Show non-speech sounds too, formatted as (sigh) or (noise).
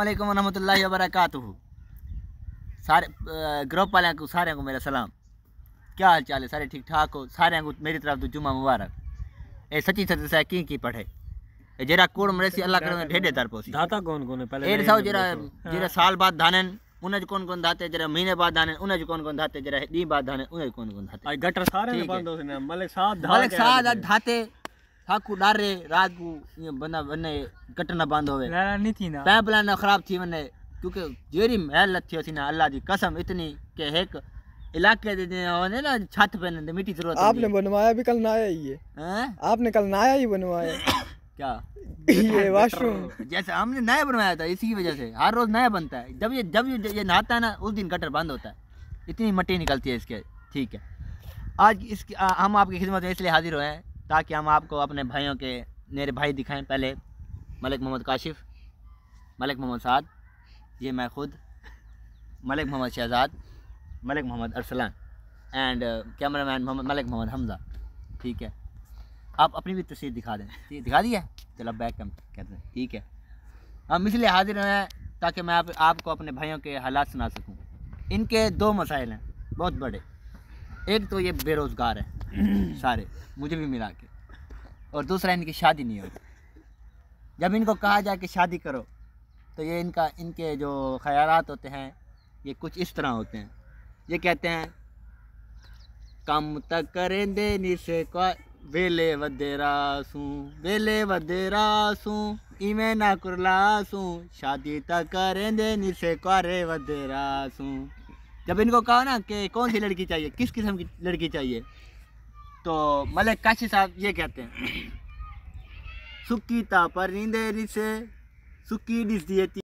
अल्लाम वरहमत वरहमतुल्लाहि वरक सारे ग्रुप वाले को सारे को मेरा सलाम क्या हाल चाल है सारे ठीक ठाक हो सारे को मेरी तरफ तो जुमा मुबारक ए सची सच से की की पढ़े ए जरा कोड़ मरेसी अल्लाह करे ढेडे तार पोसी दाता कौन कौन है पहले ए साओ जरा हाँ। जरा साल बाद धानन उने कौन कौन दाते जरा महीने बाद दाने उने कौन कौन दाते जरा दी बाद दाने उने कौन कौन दाते गटर सारे बंद हो ने मलिक साहब मलिक साहब धाते डारे આખું ડારે રાજગું બના बंद કટના બાંધો હવે નથી ના પેપલા ના खराब थी મને क्योंकि जेरी मेहनत थी ना अल्लाह की कसम इतनी के एक इलाके ने ना छत पे ने मिट्टी जरूरत आपने बनवाया भी कल नाया आया ये हैं आपने कल आया ही बनवाया क्या ये वॉशरूम जैसे हमने नया बनवाया था इसी की वजह से हर रोज नया बनता है जब ये जब ये, नहाता है ना उस दिन गटर बंद होता है इतनी मट्टी निकलती है इसके ठीक है आज इसकी हम आपकी खिदमत में इसलिए हाजिर हुए हैं ताकि हम आपको अपने भाइयों के मेरे भाई दिखाएं पहले मलिक मोहम्मद काशिफ मलिक मोहम्मद साद ये मैं खुद Malik Mohammad Shahzad Malik Mohammad Arsalan and cameraman Mohammad Malik Mohammad Hamza ठीक है आप अपनी भी तस्वीर दिखा दें दिखा दी है चलो बैक कम कहते हैं ठीक है हम इसलिए हाजिर हैं ताकि मैं आप, आपको अपने भाइयों के हालात सुना सकूँ इनके दो मसाइल हैं बहुत बड़े एक तो ये बेरोज़गार है (clears throat) सारे मुझे भी मिला के और दूसरा इनकी शादी नहीं होती जब इनको कहा जाए कि शादी करो तो ये इनका इनके जो ख्याल होते हैं ये कुछ इस तरह होते हैं ये कहते हैं कम तक करें दे से को वेले वदेरा सू वेले वदेरा सू इवें ना कुरला सू शादी तक करें दे से कुरे रे सू जब इनको कहा ना कि कौन सी लड़की चाहिए किस किस्म की लड़की चाहिए तो मलिक काशी साहब ये कहते हैं (clears throat) सुकी तापर नींदे से सुखी डिस दिए